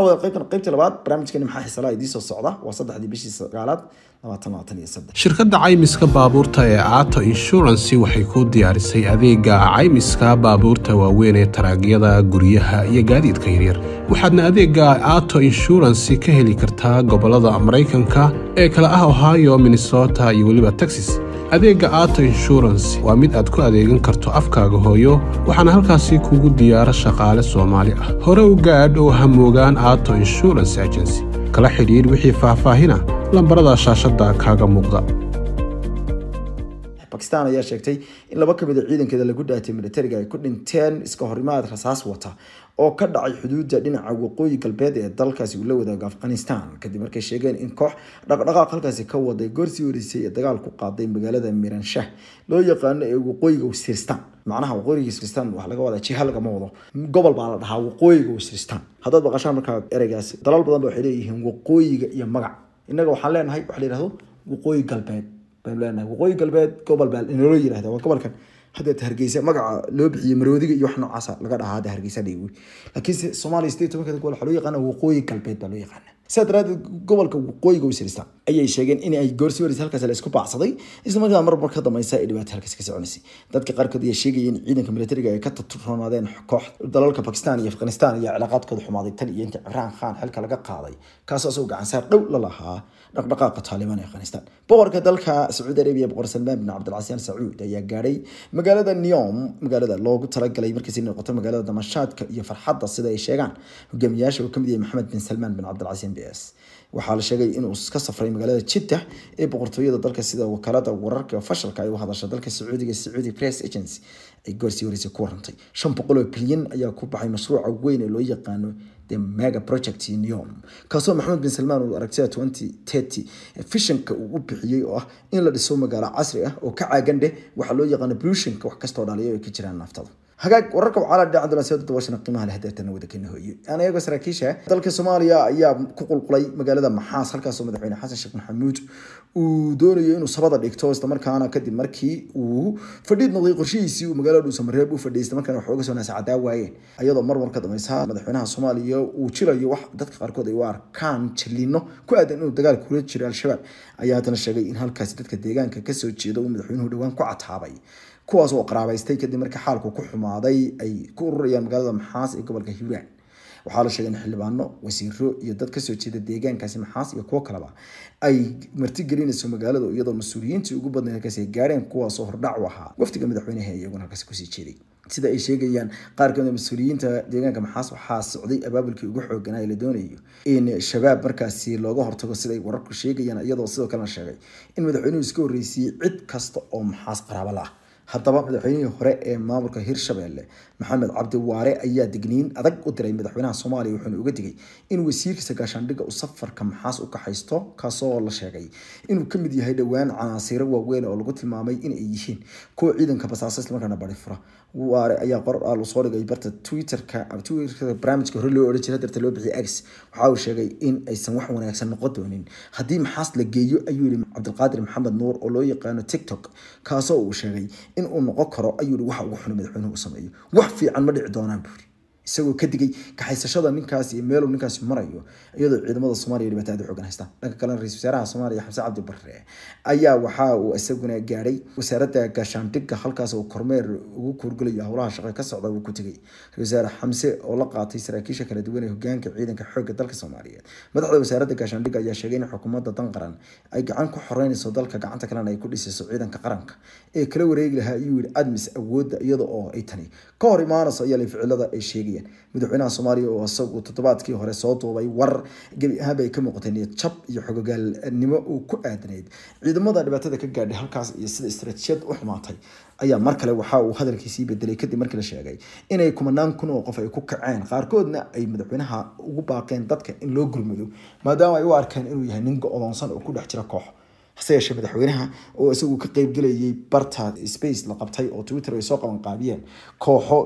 wada labaad barnaamijkeeni maxaa xiisalaa idiin soo socda waa saddexdii bishii sagaalaad shirkadda caymiska baabuurta ee aato inshuransi waxay ku diyaarisay adeega caymiska baabuurta waaweyn ee taraagyada guryaha iyo gaadiidka yaryar waxaadna adeega aato inshuransi ka heli kartaa gobollada maraykanka ee kale ah ohio minnesota iyo weliba texas adeegga aato inshuransi waa mid aad ku adeegan karto afkaaga hooyo waxaana halkaasi kugu diyaaro shaqaale soomaali ah hore u gaadh oo hamoogaan aato insurance agency kala xidhiidh wixii faahfaahina lambarada shaashadda kaaga muuqda bakistan ayaa sheegtay in laba kamid a ciidankeeda lagu dhaatay militariga ay ku dhinteen iska horimaad rasaas wata oo ka dhacay xuduuda dhinaca waqooyi galbeed ee dalkaasi uu wadaago afghanistan kadib markay sheegeen in koox dhaqdhaqaaq halkaasi ka waday goorsii horeysay ee dagaalku qaaday magaalada miranshah loo yaqaano ee waqooyiga wasiiristan macnaha waqooyiga wasiiristan waxaa laga wadaa jiha lagama wado gobol baa la dhahaa waqooyiga wasiiristan haddaad baqashaan markaa ereygaasi dalal badanba waxay leeyihiin waqooyiga iyo magac innaga waxaan leenahay waxa la yihahdo waqooyi galbeed baynu leenahay waqooyi galbeed gobol baa inaloo yirahda waa gobolkan haddeeta hargeysa magaca loo bixiye maroodiga iyo wax noocaasa laga dhahaa hadda hargeysa dhigi laakiinse soomaaliya sideed tobankeeda gobol waxaa loo yaqaana waqooyi galbeed baa loo yaqaana sidaa daraadeed gobolka waqooyiga wisilista ayay sheegeen in ay goorsi warisa halkaas la isku baacsaday isla marmar ka dambaysa ay dhibaato halkaas ka soconaysay dadka qaarkood ayaa sheegaya in ciidanka militariga ay ka taturoonaadeen koox dalalka bakistan iyo afghanistan ayaa cilaaqaadkooda xumaaday tan iyo inta cimraan khan xilka laga qaaday kaasoo asagoo gacansaar dhow la lahaa dhaqdhaqaaqa taaliban ee afghanistan boqorka dalka sacuudi arabiya boqor salmaan bin cabdilcasi sacuud ayaa gaadhay magaalada neom magaalada loogu talagalay markiis inay noqoto magaalada damashaadka iyo farxadda sida ay sheegaan hogaamiyaasha uu kamid yahay maxamed bin salmaan bin cabdilcasi b s waxaa la sheegay inuu ka safray magaalada jiddah ee boqortooyada dalka sida wakaalada wararka fashalka ay u hadasha dalka sacuudiga sacuudi press agency ay goorsii horeysa ku warantay shan boqol oo bilyan ayaa ku baxay mashruuca weyn ee loo yaqaano the mega project neom kaasoo maxamed bin salmaan uu aragtida twenty thirty fishanka uu u bixiyey oo ah in la dhiso magaalo casri ah oo ka caagan dheh waxaa loo yaqaana blushonka wax kastoo dhaliya ay ka jiraan naftada hagaag wararka waxaa la dhacay doona soo dabashana qiimaha leh deetan wada keenay hooyo aan ayaga saraakiisha dalka Soomaaliya ayaa ku qulqulay magaalada Maxaas halkaas madaxweyne Xasan Sheekh Maxamuud uu doonayo inuu sabada dhigto isla kadib markii uu fadhiid noqday qorshihiisii uu magaalada Dhuuso Mareeb u fadhiistay markaana waxa uga soo naasacada waayeen iyadoo mar marka dambaysa madaxweynaha Soomaaliya uu jilayo wax dadka qaarkood ay u arkaan jilino ku aadan inuu dagaal kula jiro Al-Shabaab ayaa tan sheegay in halkaas dadka deegaanka ka jeeda uu madaxweynuhu dhawaan ku cataabay kuwaas oo qaraabaystay kadib markii xaalku ku xuma dhammaaday ay ku ururayaan magaalada maxaas ee gobolka hiiraan waxaa la sheegay in xildhibaano wasiiro iyo dad kasoo jeeda deegaankaasi maxaas iyo kuwo kaleba ay martigelinayso magaalada iyadoo mas-uuliyiintii ugu badnay halkaasi ay gaareen kuwaasoo hordhac u ahaa wafdiga madaxweynaha iyaguna halkaasi kusii jeeday sida ay sheegayaan qaar kamid ah mas-uuliyiinta deegaanka maxaas waxaa socday abaabulkii ugu xooganaa ee la doonayo in shabaab markaasi looga hortago siday wararku sheegayaan iyadoo sidoo kalena sheegay in madaxweynuhu iska horreysiyey cid kasta oo maxaas qaraabo ah haddaba madaxweynihii hore ee maamulka hirshabelle maxamed cabdi waare ayaa digniin adag u diray madaxweynaha soomaaliya wuxuuna uga digay in wasiirkiisa gaashaandhigga u safarka maxaas u kaxaysto kaasoo la sheegay inuu ka mid yahay dhowaan canaasiiro waaweyn oo lagu tilmaamay inay yihiin kuwa ciidanka basaaso islamarkaana bari waare ayaa qorar aalu ah soo dhigay barta twitterka barnaamijka hore loo odhan jiray darta loo bixiyay ags waxa uu sheegay in aysan wax wanaagsan noqon doonin haddii maxaas la geeyo ayuu yidhi cabdilqaadir maxamed nuur oo loo yaqaano tiktok kaasoo uu sheegay in uu noqon karo ayuu wax ugu xun madaxweynuhu sameeyo wax fiican ma dhici doonaan buuri isagoo ka digay kaxaysashada ninkaas iyo meeluu ninkaasi marayo iyadoo ciidamada soomaaliya dhibaato aad xoogan haystaan dhanka kalena ra-isul wasaaraha soomaaliya xamse cabdi ayaa waxa uu isaguna gaadhay wasaaradda gaashaandhigga halkaas oo kormeer ugu kuurgalayo howlaha shaqo ka socda uu ku tegay ra-isul wasaare xamse oo la qaatay saraakiisha kala duwan ee hogaanka ciidanka xoogga dalka soomaaliyeed madaxda wasaaradda gaashaandhigga ayaa sheegay in xukuumadda dan qaran ay gacan ku xoreynayso dalka gacanta kalena ay ku dhisayso ciidanka qaranka ee kala wareegi lahaa iyo wil admis awoodda iyada oo ay tani ka hor imaanayso ayaa la ficilada ay sheegay sameeyeen madaxweynaha soomaaliya oo isagu toddobaadkii hore soo duubay war gebi ahaanba ka muuqatay niyad jab iyo xogogaalnimo uu ku aadanayd ciidamada dhibaatada ka gaadhay halkaas iyo sida istaraatiijiyad u xumaatay ayaa mar kale waxa uu hadalkiisii bedelay kadib markii la sheegay inay kumanaan kun oo qof ay ku kaceen qaarkoodna ay madaxweynaha ugu baaqeen dadka in loo gulmado maadaama ay u arkeen inuu yahay nin go-doonsan oo ku dhex jira koox hase yeeshee madaxweynaha oo isagu ka qeybgelayay barta space la qabtay oo twitter ay soo qabanqaabiyeen kooxo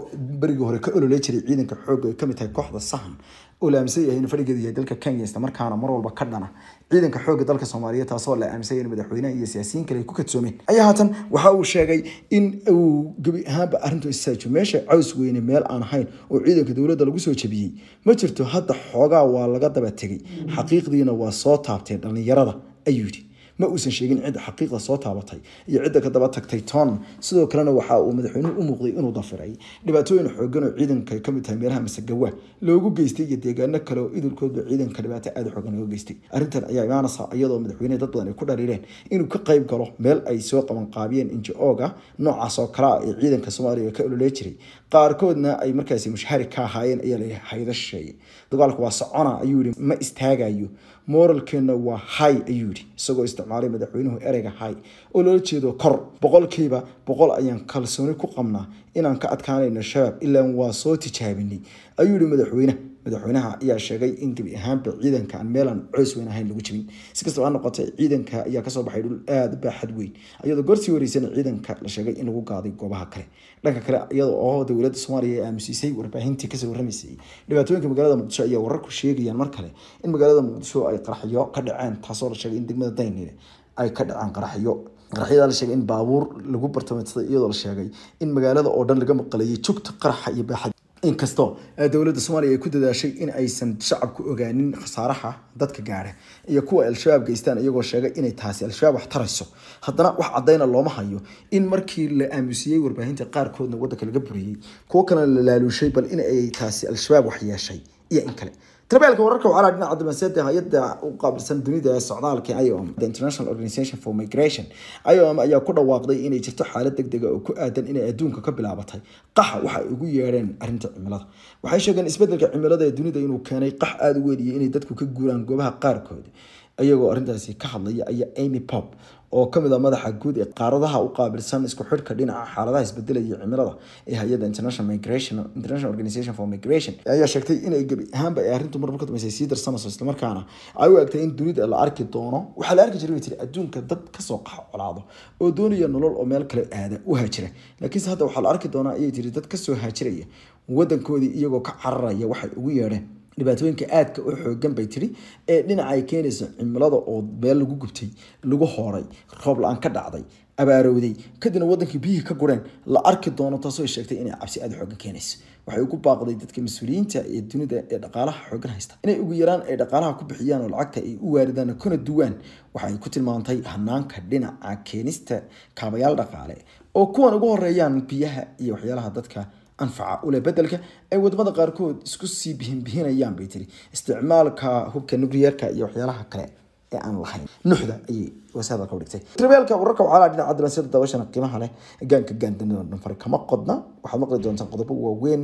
berigii hore ka ololey jiray ciidanka xoogga ay kamid tahay kooxda sahan oo la aaminsan yahay in fadhigeedu yahay dalka kenya isla markaana mar walba ka dhana ciidanka xoogga dalka soomaaliyeed taasoo la aaminsan in madaxweynaha iyo siyaasiyiin kale ay ku kadsoomeen ayaa haatan waxa uu sheegay in uu gebi ahaanba arrintu istaajiyo meesha caws weyne meel aan ahayn oo ciidanka dowladda lagu soo jebiyey ma jirto hadda xoogaa waa laga daba tegey xaqiiqdiina waa soo taabtee dhallinyarada ayuu yidhi ma uusan sheegin cidda xaqiiqda soo taabatay iyo cidda kadaba tagtay ton sidoo kalena waxa uu madaxweynuhu u muuqday inuu dafiray dhibaatooyin xoogan oo ciidanka ay kamid tahay meelaha masagawa loogu geystay iyo deegaano kale oo idilkoodba ciidanka dhibaato aada xoogan looga geystay arrintan ayaa imaanaysa iyadoo madaxweyne dad badan ay ku dhaliireen inuu ka qayb galo meel ay soo qabanqaabiyeen inji-ooga noocaas oo kalea ee ciidanka soomaaliya ka ololee jiray qaarkoodna ay markaasi mushahari ka ahaayeen ayaa layihi hayda dagaalku waa socona ayuu yihi ma istaagayo moralkeenna waa hay ayuu yihi isagoo isticmaalay madaxweynuhu ereyga hay oo loola jeedo kor boqolkiiba boqol ayaan kalsooni ku qabnaa inaan ka adkaanayno shabaab ilaan waa soo tijaabinay ayuu yihi madaxweyne madaxweynaha ayaa sheegay in gebi ahaanba ciidankaan meelaan coys weyn ahayn lagu jibin si kastaba ha noqotay ciidanka ayaa kasoo baxay dhul aada baaxad weyn iyadoo gorsii wareysana ciidanka la sheegay in lagu gaaday goobaha kale dhanka kale iyada oo dowladda soomaaliya ay aamusiisay warbaahintii kasoo warramaysay dhibaatooyinka magaalada muqdisho ayaa wararku sheegayaan mar kale in magaalada muqdisho ay qaraxyo ka dhaceen taasoo la sheegay in degmada daynile ay ka dhaceen qaraxyo qaraxyadaa la sheegay in baabuur lagu bartamaysay iyadoo la sheegay in magaalada oo dhan laga maqaleeyay jugta qaraxa iyo baaxad inkastoo dowladda soomaaliya ay ku dadaashay in aysan shacabku ogaanin khasaaraha dadka gaadhe iyo kuwa al-shabaab geystaan iyagoo sheegay inay taasi al-shabaab wax tarayso haddana wax caddayna ah looma hayo in markii la aamusiyey warbaahinta qaarkoodna waddanka laga buriyey kuwo kalena la laaluushay bal in ay taasi al-shabaab wax yeeshay iyo in kale تربيالك ورك وعلى دنا عدم سيدة هيدا وقابل سن دنيا السعودال كي أيوم the International Organization for Migration أيوم أيوة كل واقضي إني جرت حالة دقدقة وكأدن إني أدونك قبل عبطي قح وح يقول يارين أرنت عملات وحيش كان إثبات لك عملات الدنيا إنه كان يقح أدوية إني دتك كجولان جوبها قاركود أيوة أرنتها سي كحضية أي أيمي بوب oo kamid a ah madaxa guud ee qaaradaha u qaabilsan isku xidhka dhinaca xaaladaha isbedelaya cimilada ee hay-ada international migration international organization for migration ayaa sheegtay inay gebi ahaanba ay arrintu marmar ka dambeysay sii darsanayso islamarkaana ay u egtay in dunida la arki doono waxaa la arki jiray bay tiri adduunka dad kasoo colaado oo doonaya nolol oo meel kale aada u haajira laakiinse hadda waxaa la arki doonaa ayay tiri dad kasoo haajiraya waddankoodii iyagoo ka cararaya waxay ugu yeedheen dhibaatooyinka aadka u xoogan bay tiri ee dhinacay keenaysa cimilada oo beel lagu gubtay lagu hooray roob la-aan ka dhacday abaarowday kadibna wadankii biyihii ka gureen la arki doono taasoo ay sheegtay inay cabsi aada xoogan keenayso waxay ugu baaqday dadka mas-uuliyiinta ee dunida ee dhaqaalaha xoogan haysta inay ugu yaraan ay dhaqaalaha ku bixiyaan oo lacagta ay u waaridaan kuna duwaan waxay ku tilmaantay hanaanka dhinaca keenista kaabayaal dhaqaale oo kuwan ugu horeeyaan biyaha iyo waxyaalaha dadka anfaca ule bedelka ay wadamada qaarkood isku sii bihinbihinayaan bay tiri isticmaalka hubka nucleerka iyo waxyaalaha kale ee aan lahayn nuxda ayay wasaaada ka tribeelka urarka waxaa dhinaca dibasida dabaashana qiimaha leh gaanka gaandanida dhanfare kama qodna waxaad maqli doontaan qodobo waaweyn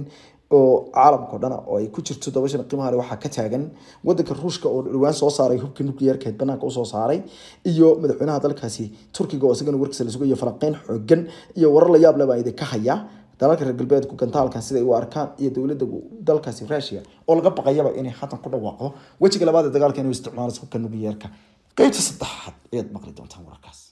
oo caalamkao dhan oo ay ku jirto dabashan qiimaha leh waxaa ka taagan wadanka ruushka oo dhawaan soo saaray hubka nucleerka banaanka usoo saaray iyo madaxweynaha dalkaasi turkiga oo isagana warkiisa la sugay falanqeyn xoogan iyo warar la yaab idin ka hayaa dalalka reer galbeedku gantaalka siday u arkaan iyo dowlada dalkaasi rusia oo laga baqayaba inay xatan ku dhawaaqdo wejiga labaad ee dagaalka inuu isticmaalo isku kanuliyeerka qeybta saddexaad ayaad maqli doontaan wararkaas